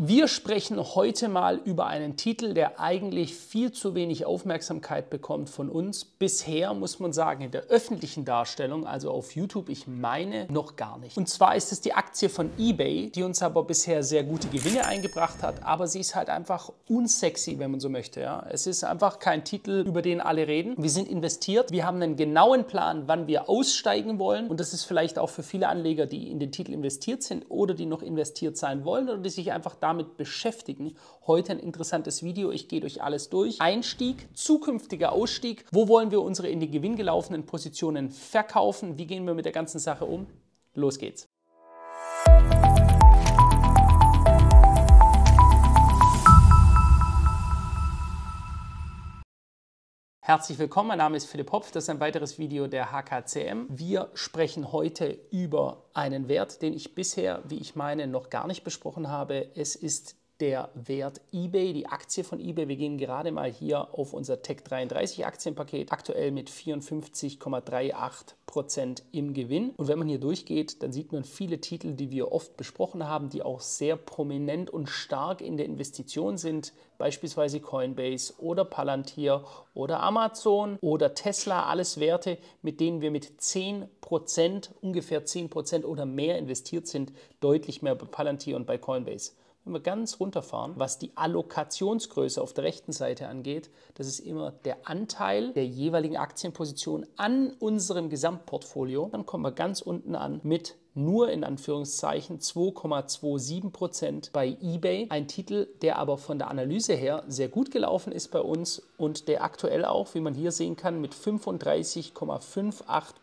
Wir sprechen heute mal über einen Titel, der eigentlich viel zu wenig Aufmerksamkeit bekommt von uns. Bisher muss man sagen, in der öffentlichen Darstellung, also auf YouTube, ich meine noch gar nicht. Und zwar ist es die Aktie von eBay, die uns aber bisher sehr gute Gewinne eingebracht hat, aber sie ist halt einfach unsexy, wenn man so möchte. Ja? Es ist einfach kein Titel, über den alle reden. Wir sind investiert, wir haben einen genauen Plan, wann wir aussteigen wollen und das ist vielleicht auch für viele Anleger, die in den Titel investiert sind oder die noch investiert sein wollen oder die sich einfach da damit beschäftigen. Heute ein interessantes Video, ich gehe durch alles durch. Einstieg, zukünftiger Ausstieg, wo wollen wir unsere in den Gewinn gelaufenen Positionen verkaufen, wie gehen wir mit der ganzen Sache um? Los geht's. Herzlich willkommen, mein Name ist Philipp Hopf, das ist ein weiteres Video der HKCM. Wir sprechen heute über einen Wert, den ich bisher, wie ich meine, noch gar nicht besprochen habe. Es ist der Wert eBay, die Aktie von eBay. Wir gehen gerade mal hier auf unser Tech 33 Aktienpaket, aktuell mit 54,38 im Gewinn. Und wenn man hier durchgeht, dann sieht man viele Titel, die wir oft besprochen haben, die auch sehr prominent und stark in der Investition sind, beispielsweise Coinbase oder Palantir oder Amazon oder Tesla, alles Werte, mit denen wir mit 10 ungefähr 10 oder mehr investiert sind, deutlich mehr bei Palantir und bei Coinbase. Wenn wir ganz runterfahren, was die Allokationsgröße auf der rechten Seite angeht, das ist immer der Anteil der jeweiligen Aktienposition an unserem Gesamtportfolio. Dann kommen wir ganz unten an mit nur in Anführungszeichen 2,27 Prozent bei eBay. Ein Titel, der aber von der Analyse her sehr gut gelaufen ist bei uns und der aktuell auch, wie man hier sehen kann, mit 35,58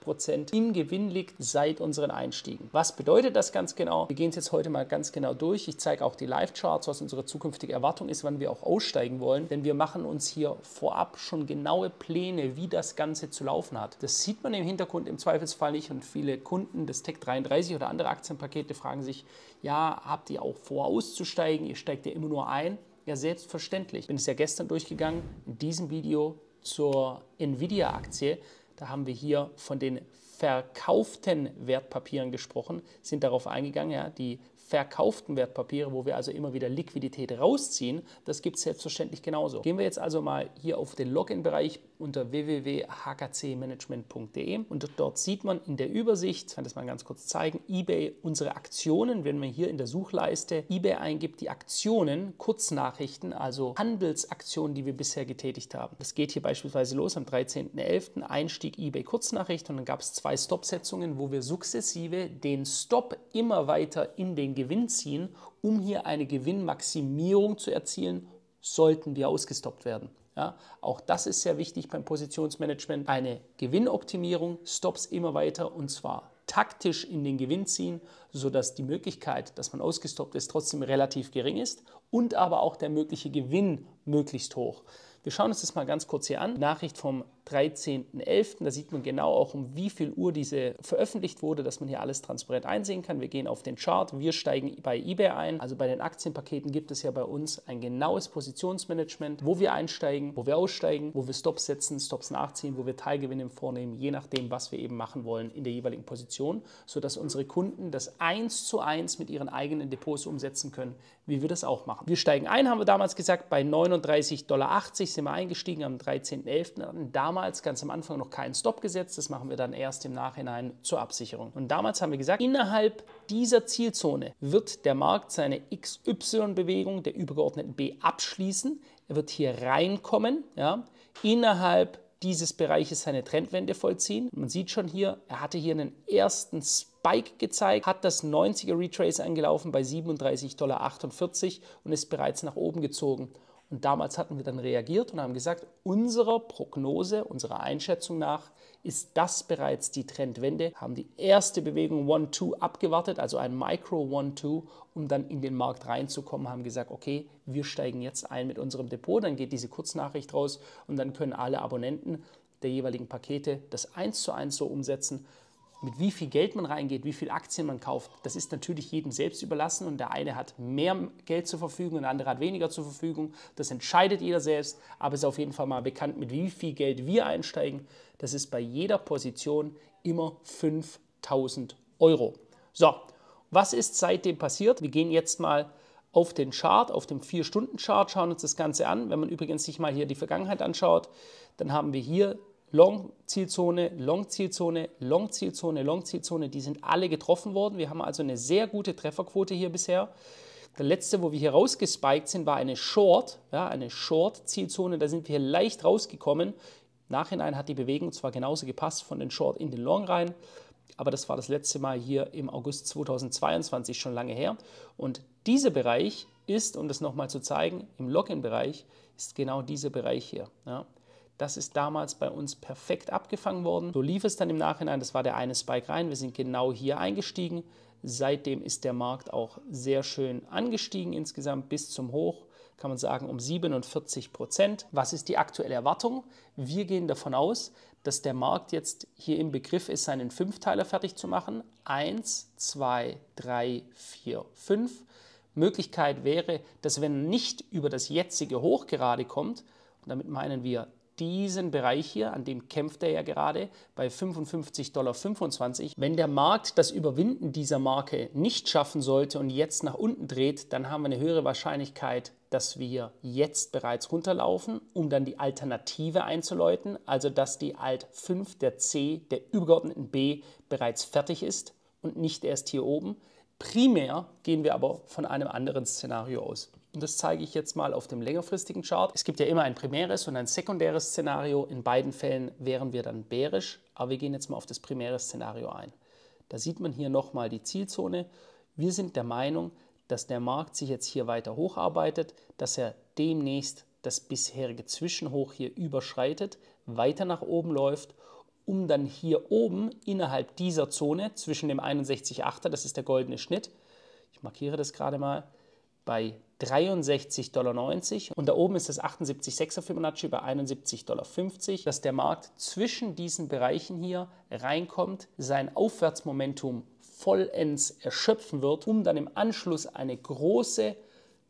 Prozent im Gewinn liegt seit unseren Einstiegen. Was bedeutet das ganz genau? Wir gehen es jetzt heute mal ganz genau durch. Ich zeige auch die Live-Charts, was unsere zukünftige Erwartung ist, wann wir auch aussteigen wollen, denn wir machen uns hier vorab schon genaue Pläne, wie das Ganze zu laufen hat. Das sieht man im Hintergrund im Zweifelsfall nicht und viele Kunden des Tech 33 30 oder andere Aktienpakete fragen sich, ja, habt ihr auch vor auszusteigen? Ihr steigt ja immer nur ein. Ja, selbstverständlich. Ich Bin es ja gestern durchgegangen in diesem Video zur Nvidia-Aktie. Da haben wir hier von den verkauften Wertpapieren gesprochen, sind darauf eingegangen, ja, die verkauften Wertpapiere, wo wir also immer wieder Liquidität rausziehen, das gibt es selbstverständlich genauso. Gehen wir jetzt also mal hier auf den Login-Bereich unter www.hkcmanagement.de und dort sieht man in der Übersicht, ich kann das mal ganz kurz zeigen, eBay unsere Aktionen, wenn man hier in der Suchleiste eBay eingibt, die Aktionen, Kurznachrichten, also Handelsaktionen, die wir bisher getätigt haben. Das geht hier beispielsweise los am 13.11. Einstieg eBay Kurznachricht und dann gab es zwei Stopsetzungen, wo wir sukzessive den Stop immer weiter in den Gewinn ziehen, um hier eine Gewinnmaximierung zu erzielen, sollten wir ausgestoppt werden. Ja, auch das ist sehr wichtig beim Positionsmanagement. Eine Gewinnoptimierung, Stops immer weiter und zwar taktisch in den Gewinn ziehen, sodass die Möglichkeit, dass man ausgestoppt ist, trotzdem relativ gering ist und aber auch der mögliche Gewinn möglichst hoch. Wir schauen uns das mal ganz kurz hier an. Nachricht vom 13.11. Da sieht man genau auch, um wie viel Uhr diese veröffentlicht wurde, dass man hier alles transparent einsehen kann. Wir gehen auf den Chart, wir steigen bei eBay ein. Also bei den Aktienpaketen gibt es ja bei uns ein genaues Positionsmanagement, wo wir einsteigen, wo wir aussteigen, wo wir Stops setzen, Stops nachziehen, wo wir Teilgewinne vornehmen, je nachdem, was wir eben machen wollen in der jeweiligen Position, sodass unsere Kunden das eins zu eins mit ihren eigenen Depots umsetzen können, wie wir das auch machen. Wir steigen ein, haben wir damals gesagt, bei 39,80 Dollar sind wir eingestiegen am 13.11 damals ganz am Anfang noch keinen Stop gesetzt. Das machen wir dann erst im Nachhinein zur Absicherung. Und damals haben wir gesagt, innerhalb dieser Zielzone wird der Markt seine XY-Bewegung der übergeordneten B abschließen. Er wird hier reinkommen, ja, innerhalb dieses Bereiches seine Trendwende vollziehen. Man sieht schon hier, er hatte hier einen ersten Spike gezeigt, hat das 90er Retrace angelaufen bei 37,48 Dollar und ist bereits nach oben gezogen. Und damals hatten wir dann reagiert und haben gesagt, unserer Prognose, unserer Einschätzung nach, ist das bereits die Trendwende, haben die erste Bewegung 1-2 abgewartet, also ein Micro 1-2, um dann in den Markt reinzukommen, haben gesagt, okay, wir steigen jetzt ein mit unserem Depot, dann geht diese Kurznachricht raus und dann können alle Abonnenten der jeweiligen Pakete das eins zu eins so umsetzen, mit wie viel Geld man reingeht, wie viel Aktien man kauft, das ist natürlich jedem selbst überlassen und der eine hat mehr Geld zur Verfügung und der andere hat weniger zur Verfügung. Das entscheidet jeder selbst, aber es ist auf jeden Fall mal bekannt, mit wie viel Geld wir einsteigen. Das ist bei jeder Position immer 5000 Euro. So, was ist seitdem passiert? Wir gehen jetzt mal auf den Chart, auf dem 4-Stunden-Chart, schauen uns das Ganze an. Wenn man übrigens sich mal hier die Vergangenheit anschaut, dann haben wir hier Long-Zielzone, Long-Zielzone, Long-Zielzone, Long-Zielzone, die sind alle getroffen worden. Wir haben also eine sehr gute Trefferquote hier bisher. Der letzte, wo wir hier rausgespiked sind, war eine Short, ja, eine Short-Zielzone. Da sind wir leicht rausgekommen. Nachhinein hat die Bewegung zwar genauso gepasst von den Short in den Long rein, aber das war das letzte Mal hier im August 2022 schon lange her. Und dieser Bereich ist, um das nochmal zu zeigen, im Login-Bereich ist genau dieser Bereich hier. Ja. Das ist damals bei uns perfekt abgefangen worden. So lief es dann im Nachhinein. Das war der eine Spike rein. Wir sind genau hier eingestiegen. Seitdem ist der Markt auch sehr schön angestiegen insgesamt bis zum Hoch, kann man sagen, um 47 Prozent. Was ist die aktuelle Erwartung? Wir gehen davon aus, dass der Markt jetzt hier im Begriff ist, seinen Fünfteiler fertig zu machen. Eins, zwei, drei, vier, fünf. Möglichkeit wäre, dass wenn nicht über das jetzige Hoch gerade kommt, und damit meinen wir diesen Bereich hier, an dem kämpft er ja gerade, bei 55,25 Dollar. Wenn der Markt das Überwinden dieser Marke nicht schaffen sollte und jetzt nach unten dreht, dann haben wir eine höhere Wahrscheinlichkeit, dass wir jetzt bereits runterlaufen, um dann die Alternative einzuläuten, also dass die Alt 5 der C der übergeordneten B bereits fertig ist und nicht erst hier oben. Primär gehen wir aber von einem anderen Szenario aus. Und das zeige ich jetzt mal auf dem längerfristigen Chart. Es gibt ja immer ein primäres und ein sekundäres Szenario. In beiden Fällen wären wir dann bärisch, aber wir gehen jetzt mal auf das primäre Szenario ein. Da sieht man hier nochmal die Zielzone. Wir sind der Meinung, dass der Markt sich jetzt hier weiter hocharbeitet, dass er demnächst das bisherige Zwischenhoch hier überschreitet, weiter nach oben läuft, um dann hier oben innerhalb dieser Zone zwischen dem 61,8er, das ist der goldene Schnitt, ich markiere das gerade mal, bei 63,90 Dollar und da oben ist das 78,6er Fibonacci bei 71,50 Dollar, dass der Markt zwischen diesen Bereichen hier reinkommt, sein Aufwärtsmomentum vollends erschöpfen wird, um dann im Anschluss eine große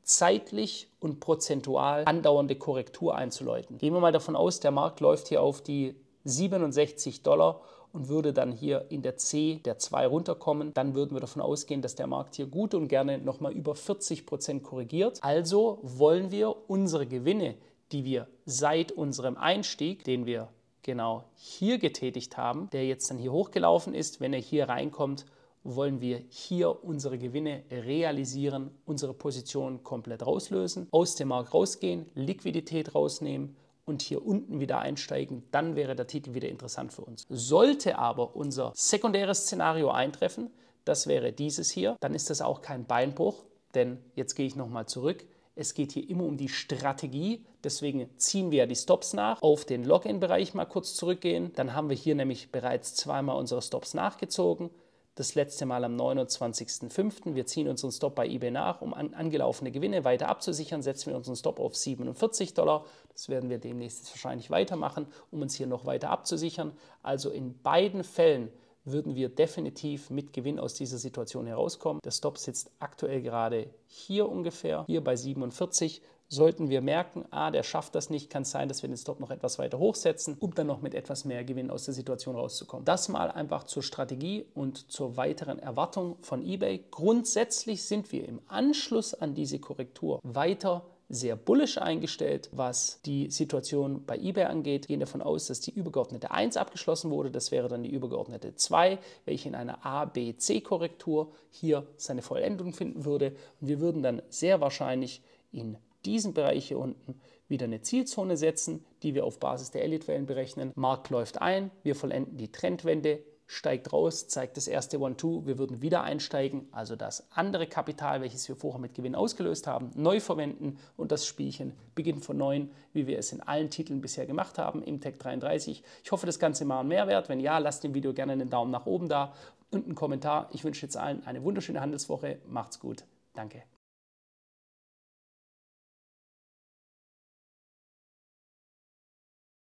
zeitlich und prozentual andauernde Korrektur einzuleiten. Gehen wir mal davon aus, der Markt läuft hier auf die 67 Dollar und würde dann hier in der C der 2 runterkommen, dann würden wir davon ausgehen, dass der Markt hier gut und gerne nochmal über 40% Prozent korrigiert. Also wollen wir unsere Gewinne, die wir seit unserem Einstieg, den wir genau hier getätigt haben, der jetzt dann hier hochgelaufen ist, wenn er hier reinkommt, wollen wir hier unsere Gewinne realisieren, unsere Position komplett rauslösen, aus dem Markt rausgehen, Liquidität rausnehmen und hier unten wieder einsteigen, dann wäre der Titel wieder interessant für uns. Sollte aber unser sekundäres Szenario eintreffen, das wäre dieses hier, dann ist das auch kein Beinbruch, denn jetzt gehe ich nochmal zurück. Es geht hier immer um die Strategie, deswegen ziehen wir ja die Stops nach. Auf den Login-Bereich mal kurz zurückgehen, dann haben wir hier nämlich bereits zweimal unsere Stops nachgezogen das letzte Mal am 29.05. Wir ziehen unseren Stop bei eBay nach, um an, angelaufene Gewinne weiter abzusichern, setzen wir unseren Stop auf 47 Dollar. Das werden wir demnächst wahrscheinlich weitermachen, um uns hier noch weiter abzusichern. Also in beiden Fällen würden wir definitiv mit Gewinn aus dieser Situation herauskommen. Der Stop sitzt aktuell gerade hier ungefähr, hier bei 47. Sollten wir merken, ah, der schafft das nicht, kann es sein, dass wir den Stop noch etwas weiter hochsetzen, um dann noch mit etwas mehr Gewinn aus der Situation rauszukommen. Das mal einfach zur Strategie und zur weiteren Erwartung von eBay. Grundsätzlich sind wir im Anschluss an diese Korrektur weiter sehr bullisch eingestellt, was die Situation bei eBay angeht. Gehen davon aus, dass die übergeordnete 1 abgeschlossen wurde. Das wäre dann die übergeordnete 2, welche in einer abc korrektur hier seine Vollendung finden würde. Und wir würden dann sehr wahrscheinlich in diesen Bereich hier unten wieder eine Zielzone setzen, die wir auf Basis der Elliott-Wellen berechnen. Markt läuft ein, wir vollenden die Trendwende, steigt raus, zeigt das erste One-Two, wir würden wieder einsteigen, also das andere Kapital, welches wir vorher mit Gewinn ausgelöst haben, neu verwenden und das Spielchen beginnt von neuem, wie wir es in allen Titeln bisher gemacht haben, im Tech 33. Ich hoffe, das Ganze war ein Mehrwert. Wenn ja, lasst dem Video gerne einen Daumen nach oben da und einen Kommentar. Ich wünsche jetzt allen eine wunderschöne Handelswoche. Macht's gut. Danke.